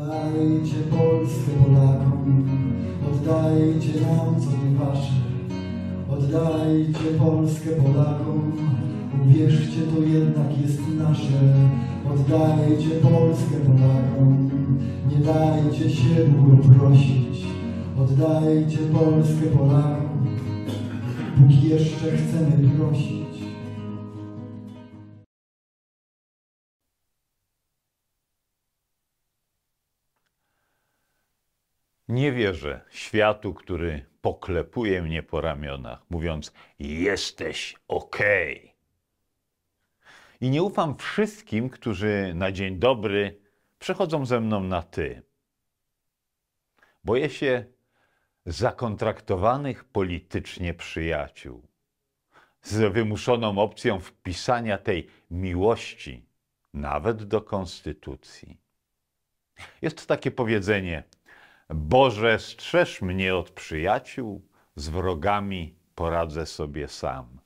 Oddajcie Polskę Polakom, oddajcie nam co nie wasze. Oddajcie Polskę Polakom, uwierzcie to jednak jest nasze. Oddajcie Polskę Polakom, nie dajcie się długo prosić. Oddajcie Polskę Polakom, póki jeszcze chcemy prosić. Nie wierzę światu, który poklepuje mnie po ramionach, mówiąc: Jesteś okej. Okay. I nie ufam wszystkim, którzy na dzień dobry przechodzą ze mną na ty. Boję się zakontraktowanych politycznie przyjaciół z wymuszoną opcją wpisania tej miłości nawet do konstytucji. Jest takie powiedzenie: Boże, strzeż mnie od przyjaciół, z wrogami poradzę sobie sam.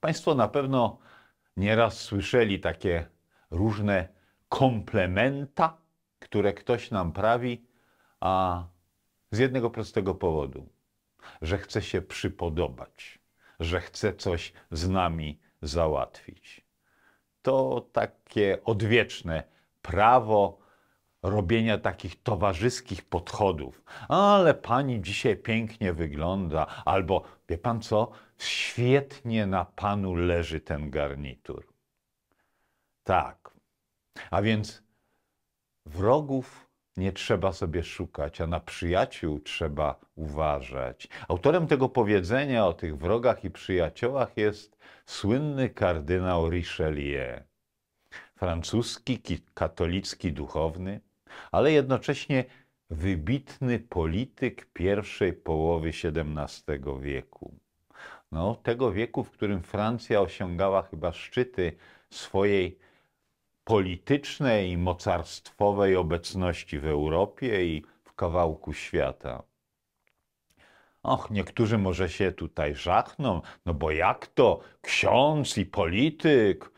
Państwo na pewno nieraz słyszeli takie różne komplementa, które ktoś nam prawi, a z jednego prostego powodu, że chce się przypodobać, że chce coś z nami załatwić. To takie odwieczne prawo robienia takich towarzyskich podchodów. Ale pani dzisiaj pięknie wygląda, albo wie pan co, świetnie na panu leży ten garnitur. Tak. A więc wrogów nie trzeba sobie szukać, a na przyjaciół trzeba uważać. Autorem tego powiedzenia o tych wrogach i przyjaciołach jest słynny kardynał Richelieu, francuski katolicki duchowny, ale jednocześnie wybitny polityk pierwszej połowy XVII wieku. No, tego wieku, w którym Francja osiągała chyba szczyty swojej politycznej i mocarstwowej obecności w Europie i w kawałku świata. Och, niektórzy może się tutaj żachną, no bo jak to ksiądz i polityk?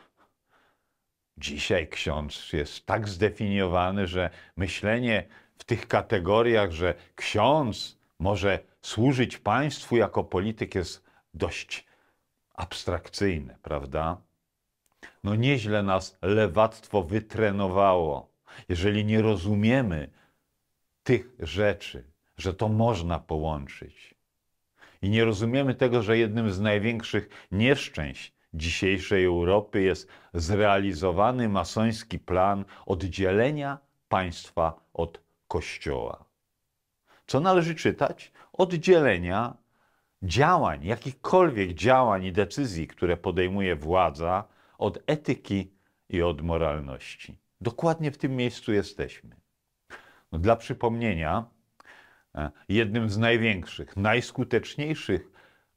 Dzisiaj ksiądz jest tak zdefiniowany, że myślenie w tych kategoriach, że ksiądz może służyć państwu jako polityk jest dość abstrakcyjne, prawda? No nieźle nas lewactwo wytrenowało. Jeżeli nie rozumiemy tych rzeczy, że to można połączyć i nie rozumiemy tego, że jednym z największych nieszczęść dzisiejszej Europy jest zrealizowany masoński plan oddzielenia państwa od kościoła. Co należy czytać? Oddzielenia działań, jakichkolwiek działań i decyzji, które podejmuje władza, od etyki i od moralności. Dokładnie w tym miejscu jesteśmy. No, dla przypomnienia, e, jednym z największych, najskuteczniejszych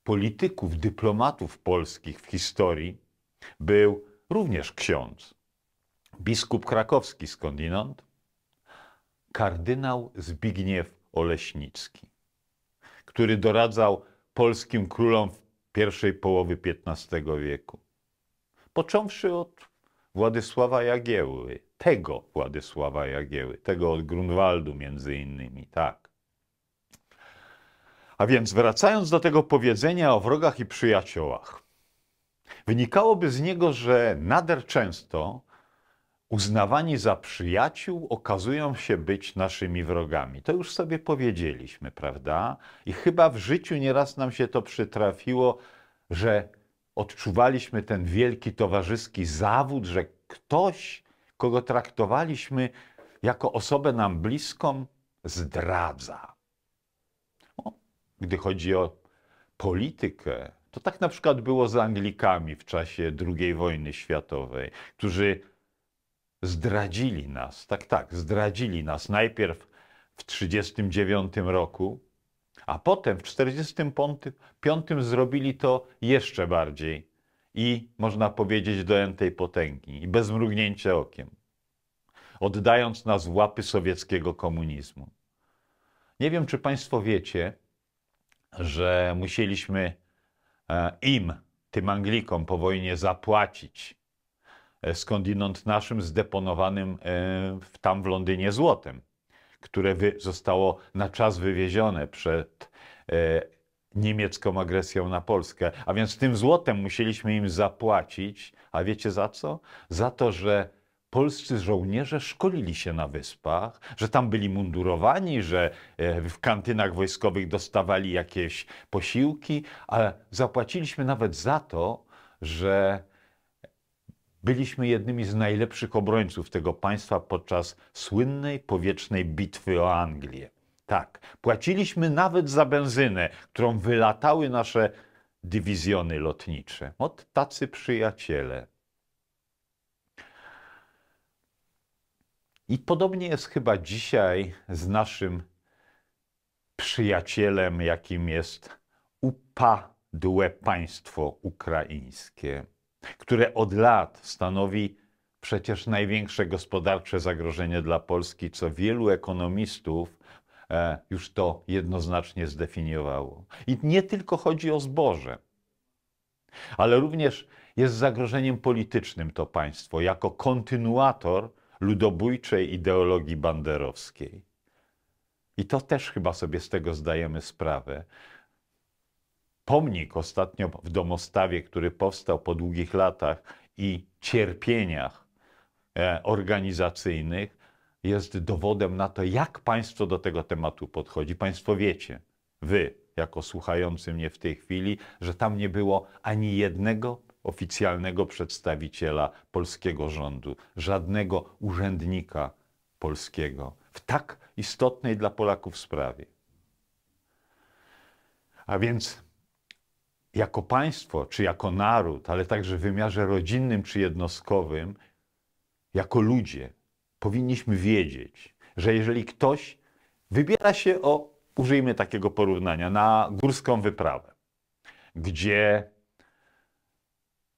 polityków, dyplomatów polskich w historii był również ksiądz. Biskup krakowski skądinąd, kardynał Zbigniew Oleśnicki, który doradzał polskim królom w pierwszej połowy XV wieku. Począwszy od Władysława Jagieły, tego Władysława Jagieły, tego od Grunwaldu między innymi, tak. A więc wracając do tego powiedzenia o wrogach i przyjaciołach, wynikałoby z niego, że nader często uznawani za przyjaciół okazują się być naszymi wrogami. To już sobie powiedzieliśmy, prawda? I chyba w życiu nieraz nam się to przytrafiło, że odczuwaliśmy ten wielki towarzyski zawód, że ktoś, kogo traktowaliśmy jako osobę nam bliską, zdradza gdy chodzi o politykę, to tak na przykład było z Anglikami w czasie II wojny światowej, którzy zdradzili nas, tak, tak, zdradzili nas najpierw w 1939 roku, a potem w 1945 zrobili to jeszcze bardziej i można powiedzieć do tej potęgi i bez mrugnięcia okiem, oddając nas w łapy sowieckiego komunizmu. Nie wiem, czy Państwo wiecie, że musieliśmy e, im, tym Anglikom po wojnie zapłacić e, skądinąd naszym zdeponowanym e, tam w Londynie złotem, które zostało na czas wywiezione przed niemiecką agresją na Polskę. A więc tym złotem musieliśmy im zapłacić, a wiecie za co? Za to, że polscy żołnierze szkolili się na wyspach, że tam byli mundurowani, że e, w kantynach wojskowych dostawali jakieś posiłki, a zapłaciliśmy nawet za to, że byliśmy jednymi z najlepszych obrońców tego państwa podczas słynnej powietrznej bitwy o Anglię. Tak, płaciliśmy nawet za benzynę, którą wylatały nasze dywizjony lotnicze. Ot tacy przyjaciele. I podobnie jest chyba dzisiaj z naszym przyjacielem, jakim jest upadłe państwo ukraińskie, które od lat stanowi przecież największe gospodarcze zagrożenie dla Polski, co wielu ekonomistów e, już to jednoznacznie zdefiniowało. I nie tylko chodzi o zboże, ale również jest zagrożeniem politycznym to państwo, jako kontynuator ludobójczej ideologii banderowskiej. I to też chyba sobie z tego zdajemy sprawę. Pomnik ostatnio w domostawie, który powstał po długich latach i cierpieniach e, organizacyjnych, jest dowodem na to, jak państwo do tego tematu podchodzi. Państwo wiecie, wy, jako słuchający mnie w tej chwili, że tam nie było ani jednego oficjalnego przedstawiciela polskiego rządu, żadnego urzędnika polskiego w tak istotnej dla Polaków sprawie. A więc jako państwo, czy jako naród, ale także w wymiarze rodzinnym czy jednostkowym, jako ludzie powinniśmy wiedzieć, że jeżeli ktoś wybiera się o, użyjmy takiego porównania, na górską wyprawę, gdzie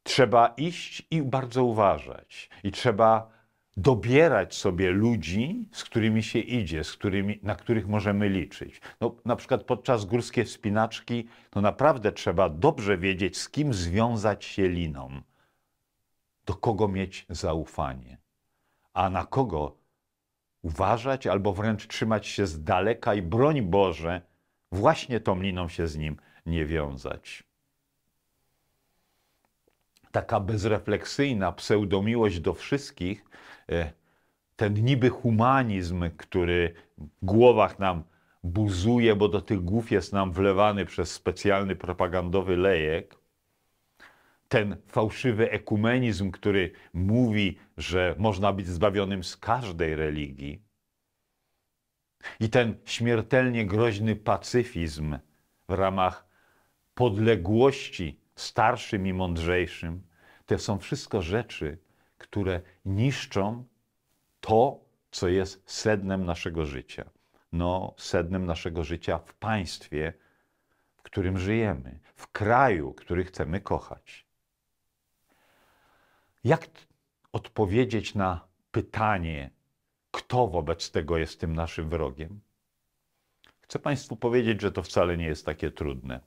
Trzeba iść i bardzo uważać. I trzeba dobierać sobie ludzi, z którymi się idzie, z którymi, na których możemy liczyć. No, na przykład podczas górskiej wspinaczki, no naprawdę trzeba dobrze wiedzieć, z kim związać się liną, do kogo mieć zaufanie, a na kogo uważać albo wręcz trzymać się z daleka i broń Boże, właśnie tą liną się z nim nie wiązać taka bezrefleksyjna pseudomiłość do wszystkich, e, ten niby humanizm, który w głowach nam buzuje, bo do tych głów jest nam wlewany przez specjalny propagandowy lejek, ten fałszywy ekumenizm, który mówi, że można być zbawionym z każdej religii, i ten śmiertelnie groźny pacyfizm w ramach podległości starszym i mądrzejszym, to są wszystko rzeczy, które niszczą to, co jest sednem naszego życia. No, sednem naszego życia w państwie, w którym żyjemy, w kraju, który chcemy kochać. Jak odpowiedzieć na pytanie, kto wobec tego jest tym naszym wrogiem? Chcę Państwu powiedzieć, że to wcale nie jest takie trudne.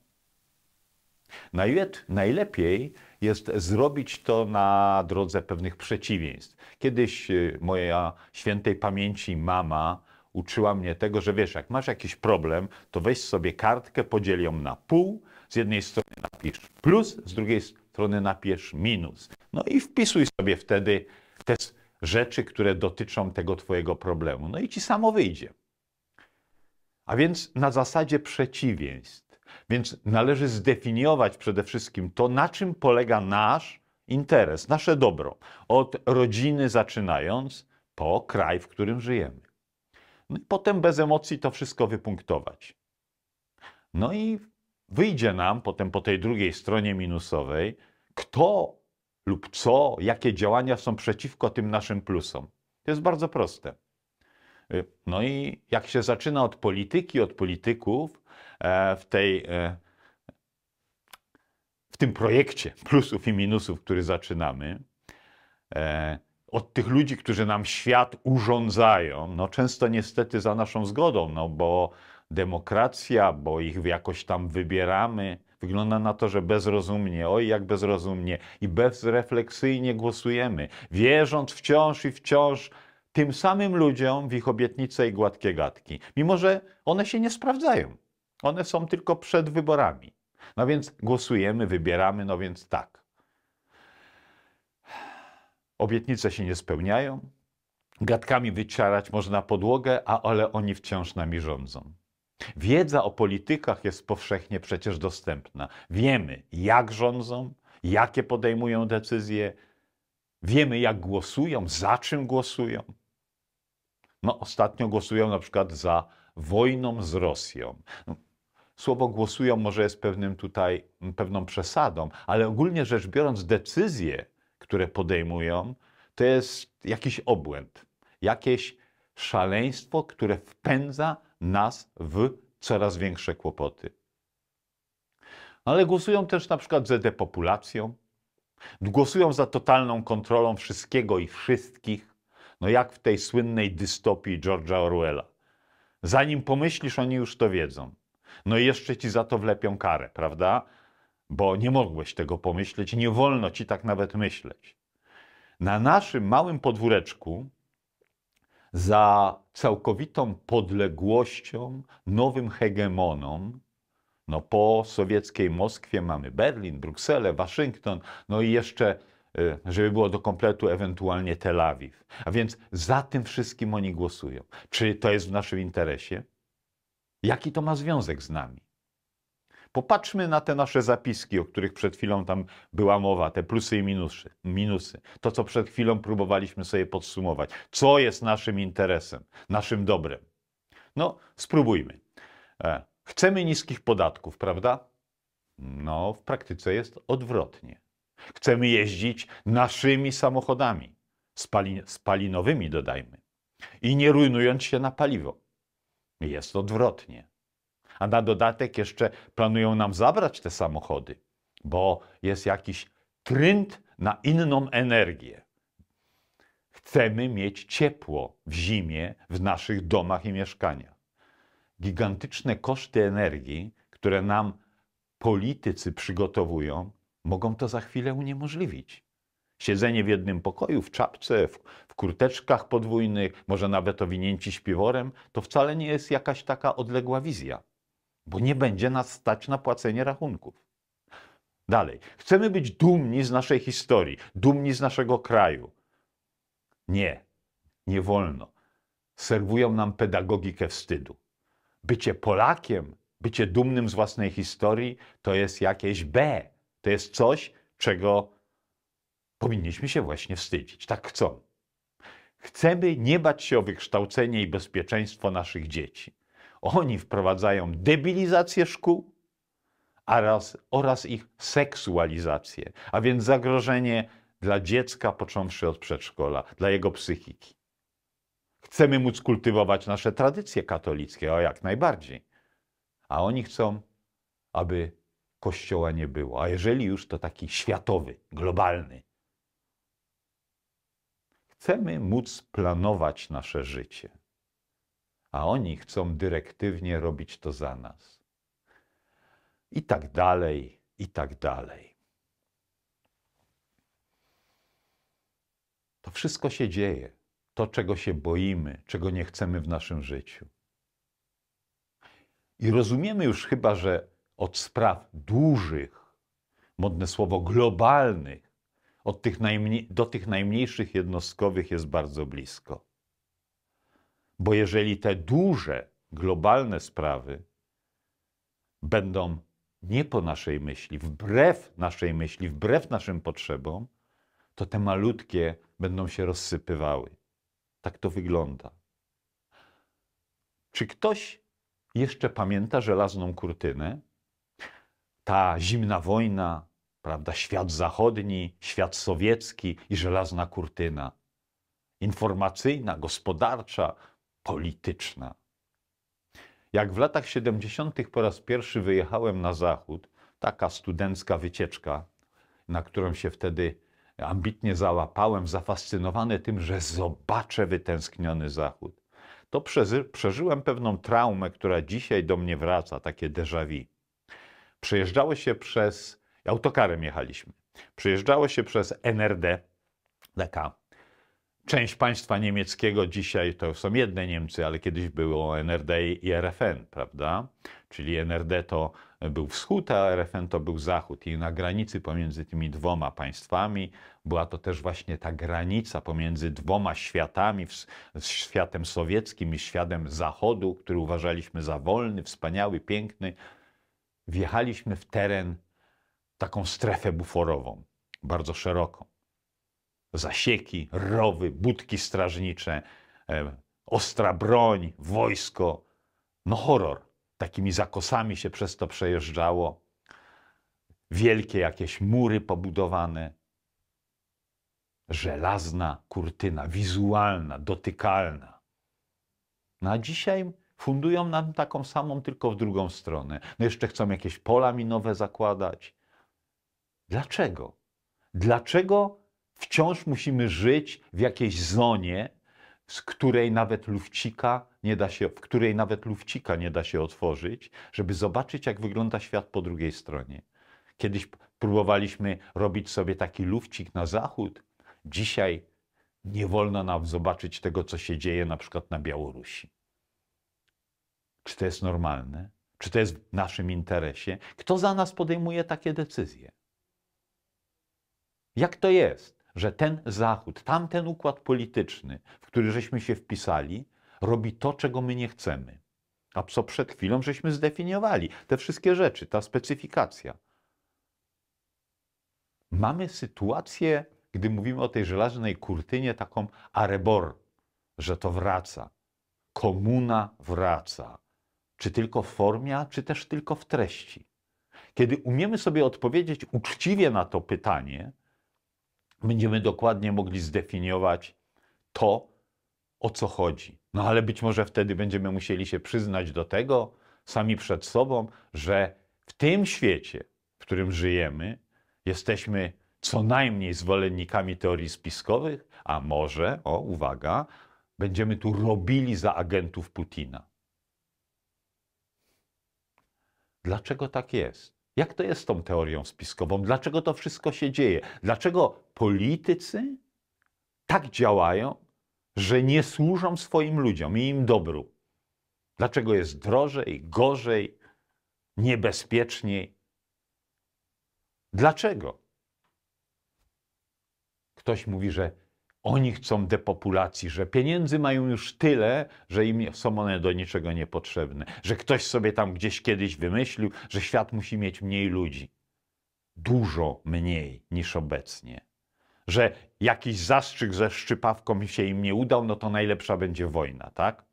Najlepiej jest zrobić to na drodze pewnych przeciwieństw. Kiedyś y, moja świętej pamięci mama uczyła mnie tego, że wiesz, jak masz jakiś problem, to weź sobie kartkę, podziel ją na pół, z jednej strony napisz plus, z drugiej strony napisz minus. No i wpisuj sobie wtedy te rzeczy, które dotyczą tego twojego problemu. No i ci samo wyjdzie. A więc na zasadzie przeciwieństw więc należy zdefiniować przede wszystkim to, na czym polega nasz interes, nasze dobro. Od rodziny zaczynając, po kraj, w którym żyjemy. No i potem bez emocji to wszystko wypunktować. No i wyjdzie nam potem po tej drugiej stronie minusowej, kto lub co, jakie działania są przeciwko tym naszym plusom. To jest bardzo proste. No i jak się zaczyna od polityki, od polityków, E, w tej e, w tym projekcie plusów i minusów, który zaczynamy, e, od tych ludzi, którzy nam świat urządzają, no często niestety za naszą zgodą, no bo demokracja, bo ich jakoś tam wybieramy, Wygląda na to, że bezrozumnie, oj jak bezrozumnie i bezrefleksyjnie głosujemy, wierząc wciąż i wciąż tym samym ludziom w ich obietnice i gładkie gadki, mimo że one się nie sprawdzają. One są tylko przed wyborami. No więc głosujemy, wybieramy, no więc tak. Obietnice się nie spełniają, gatkami wyciarać można podłogę, a ale oni wciąż nami rządzą. Wiedza o politykach jest powszechnie przecież dostępna. Wiemy, jak rządzą, jakie podejmują decyzje, wiemy, jak głosują, za czym głosują. No, ostatnio głosują na przykład za wojną z Rosją. No, Słowo głosują może jest pewnym tutaj, pewną przesadą, ale ogólnie rzecz biorąc, decyzje, które podejmują, to jest jakiś obłęd, jakieś szaleństwo, które wpędza nas w coraz większe kłopoty. No, ale głosują też na przykład za depopulacją, głosują za totalną kontrolą wszystkiego i wszystkich, no jak w tej słynnej dystopii George'a Orwella. Zanim pomyślisz, oni już to wiedzą. No i jeszcze ci za to wlepią karę, prawda? Bo nie mogłeś tego pomyśleć, nie wolno ci tak nawet myśleć. Na naszym małym podwóreczku za całkowitą podległością nowym hegemonom, no po sowieckiej Moskwie mamy Berlin, Brukselę, Waszyngton, no i jeszcze, y, żeby było do kompletu, ewentualnie Tel Awiw. A więc za tym wszystkim oni głosują. Czy to jest w naszym interesie? Jaki to ma związek z nami? Popatrzmy na te nasze zapiski, o których przed chwilą tam była mowa, te plusy i minusy, minusy. To, co przed chwilą próbowaliśmy sobie podsumować. Co jest naszym interesem, naszym dobrem? No, spróbujmy. E, chcemy niskich podatków, prawda? No, w praktyce jest odwrotnie. Chcemy jeździć naszymi samochodami, spalinowymi dodajmy, i nie rujnując się na paliwo. Jest odwrotnie. A na dodatek jeszcze planują nam zabrać te samochody, bo jest jakiś trend na inną energię. Chcemy mieć ciepło w zimie w naszych domach i mieszkaniach. Gigantyczne koszty energii, które nam politycy przygotowują, mogą to za chwilę uniemożliwić. Siedzenie w jednym pokoju, w czapce, w, w kurteczkach podwójnych, może nawet owinięci śpiworem, to wcale nie jest jakaś taka odległa wizja, bo nie będzie nas stać na płacenie rachunków. Dalej, chcemy być dumni z naszej historii, dumni z naszego kraju. Nie, nie wolno. Serwują nam pedagogikę wstydu. Bycie Polakiem, bycie dumnym z własnej historii to jest jakieś B. To jest coś, czego powinniśmy się właśnie wstydzić. Tak chcą. Chcemy nie bać się o wykształcenie i bezpieczeństwo naszych dzieci. Oni wprowadzają debilizację szkół oraz, oraz ich seksualizację, a więc zagrożenie dla dziecka począwszy od przedszkola, dla jego psychiki. Chcemy móc kultywować nasze tradycje katolickie, o jak najbardziej. A oni chcą, aby kościoła nie było. A jeżeli już, to taki światowy, globalny. Chcemy móc planować nasze życie, a oni chcą dyrektywnie robić to za nas. I tak dalej, i tak dalej. To wszystko się dzieje. To, czego się boimy, czego nie chcemy w naszym życiu. I rozumiemy już chyba, że od spraw dużych, modne słowo globalnych, od tych najmniej, do tych najmniejszych jednostkowych jest bardzo blisko. Bo jeżeli te duże, globalne sprawy będą nie po naszej myśli, wbrew naszej myśli, wbrew naszym potrzebom, to te malutkie będą się rozsypywały. Tak to wygląda. Czy ktoś jeszcze pamięta żelazną kurtynę? Ta zimna wojna, prawda, świat zachodni, świat sowiecki i żelazna kurtyna informacyjna, gospodarcza, polityczna. Jak w latach 70. po raz pierwszy wyjechałem na zachód, taka studencka wycieczka, na którą się wtedy ambitnie załapałem, zafascynowany tym, że zobaczę wytęskniony zachód, to przeżyłem pewną traumę, która dzisiaj do mnie wraca, takie déjà vu. Przejeżdżało się przez Autokarem jechaliśmy. Przyjeżdżało się przez NRD, taka część państwa niemieckiego, dzisiaj to są jedne Niemcy, ale kiedyś było NRD i RFN, prawda? Czyli NRD to był wschód, a RFN to był zachód. I na granicy pomiędzy tymi dwoma państwami była to też właśnie ta granica pomiędzy dwoma światami, światem sowieckim i światem zachodu, który uważaliśmy za wolny, wspaniały, piękny. Wjechaliśmy w teren taką strefę buforową, bardzo szeroką. Zasieki, rowy, budki strażnicze, e, ostra broń, wojsko. No horror. Takimi zakosami się przez to przejeżdżało. Wielkie jakieś mury pobudowane. Żelazna kurtyna, wizualna, dotykalna. No a dzisiaj fundują nam taką samą, tylko w drugą stronę. No jeszcze chcą jakieś pola minowe zakładać. Dlaczego? Dlaczego wciąż musimy żyć w jakiejś zonie, z której nawet lufcika nie da się, w której nawet lufcika nie da się otworzyć, żeby zobaczyć, jak wygląda świat po drugiej stronie? Kiedyś próbowaliśmy robić sobie taki lufcik na zachód, dzisiaj nie wolno nam zobaczyć tego, co się dzieje na przykład na Białorusi. Czy to jest normalne? Czy to jest w naszym interesie? Kto za nas podejmuje takie decyzje? Jak to jest, że ten Zachód, tamten układ polityczny, w który żeśmy się wpisali, robi to, czego my nie chcemy? A co przed chwilą żeśmy zdefiniowali? Te wszystkie rzeczy, ta specyfikacja. Mamy sytuację, gdy mówimy o tej żelaznej kurtynie, taką arebor, że to wraca. Komuna wraca. Czy tylko w formie, czy też tylko w treści. Kiedy umiemy sobie odpowiedzieć uczciwie na to pytanie, będziemy dokładnie mogli zdefiniować to, o co chodzi. No ale być może wtedy będziemy musieli się przyznać do tego sami przed sobą, że w tym świecie, w którym żyjemy, jesteśmy co najmniej zwolennikami teorii spiskowych, a może, o uwaga, będziemy tu robili za agentów Putina. Dlaczego tak jest? Jak to jest z tą teorią spiskową? Dlaczego to wszystko się dzieje? Dlaczego politycy tak działają, że nie służą swoim ludziom i im dobru? Dlaczego jest drożej, gorzej, niebezpieczniej? Dlaczego? Ktoś mówi, że oni chcą depopulacji, że pieniędzy mają już tyle, że im są one do niczego niepotrzebne, że ktoś sobie tam gdzieś kiedyś wymyślił, że świat musi mieć mniej ludzi. Dużo mniej niż obecnie. Że jakiś zastrzyk ze szczypawką się im nie udał, no to najlepsza będzie wojna, tak?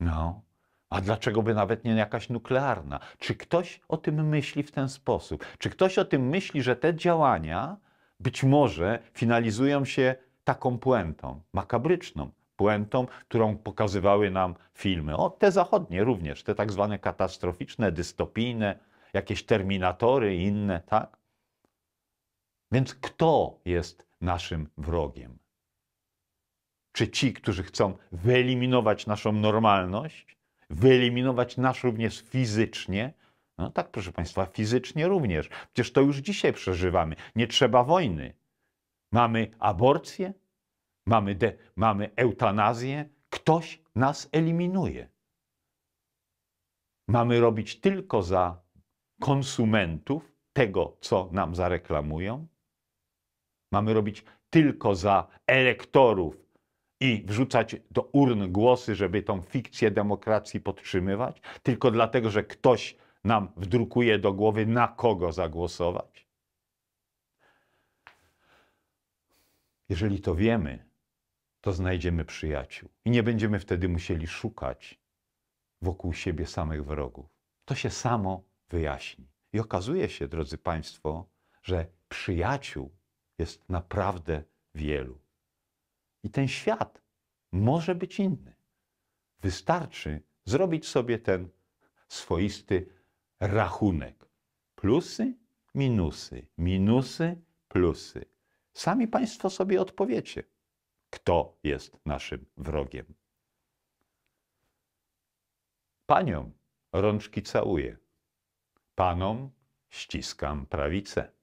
No. A dlaczego by nawet nie jakaś nuklearna? Czy ktoś o tym myśli w ten sposób? Czy ktoś o tym myśli, że te działania być może finalizują się taką puentą, makabryczną puentą, którą pokazywały nam filmy. O, te zachodnie również, te tak zwane katastroficzne, dystopijne, jakieś terminatory i inne, tak? Więc kto jest naszym wrogiem? Czy ci, którzy chcą wyeliminować naszą normalność, wyeliminować nas również fizycznie, no tak, proszę Państwa, fizycznie również. Przecież to już dzisiaj przeżywamy. Nie trzeba wojny. Mamy aborcję, mamy, de, mamy eutanazję. Ktoś nas eliminuje. Mamy robić tylko za konsumentów tego, co nam zareklamują. Mamy robić tylko za elektorów i wrzucać do urn głosy, żeby tą fikcję demokracji podtrzymywać, tylko dlatego, że ktoś nam wdrukuje do głowy, na kogo zagłosować. Jeżeli to wiemy, to znajdziemy przyjaciół i nie będziemy wtedy musieli szukać wokół siebie samych wrogów. To się samo wyjaśni. I okazuje się, drodzy Państwo, że przyjaciół jest naprawdę wielu. I ten świat może być inny. Wystarczy zrobić sobie ten swoisty rachunek. Plusy, minusy, minusy, plusy. Sami Państwo sobie odpowiecie, kto jest naszym wrogiem. Paniom rączki całuję, panom ściskam prawicę.